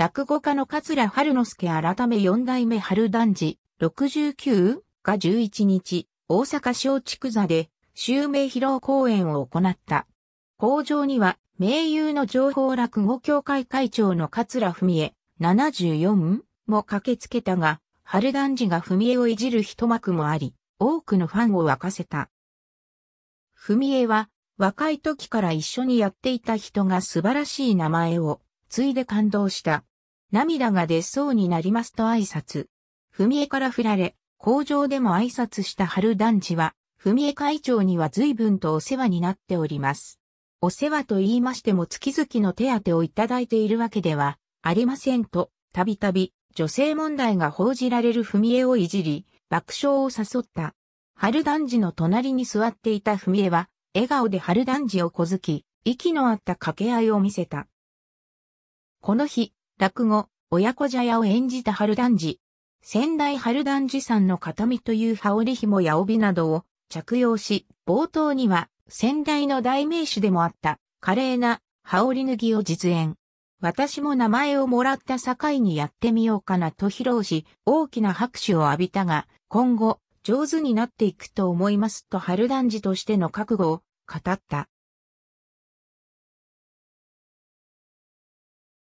落語家の桂春之助改め四代目春団治69が11日、大阪小畜座で、襲名披露公演を行った。工場には、名優の情報落語協会会長の桂文江74も駆けつけたが、春男児が文江をいじる一幕もあり、多くのファンを沸かせた。文江は、若い時から一緒にやっていた人が素晴らしい名前をついで感動した。涙が出そうになりますと挨拶。文江から振られ、工場でも挨拶した春団地は、文江会長には随分とお世話になっております。お世話と言いましても月々の手当をいただいているわけではありませんと、たびたび女性問題が報じられる文江をいじり、爆笑を誘った。春団児の隣に座っていた文江は、笑顔で春団児を小づき、息の合った掛け合いを見せた。この日、落語、親子茶屋を演じた春団子。仙台春団子さんの形見という羽織紐や帯などを着用し、冒頭には仙台の代名詞でもあった華麗な羽織脱ぎを実演。私も名前をもらった境にやってみようかなと披露し、大きな拍手を浴びたが、今後、上手になっていくと思いますと春団児としての覚悟を語った。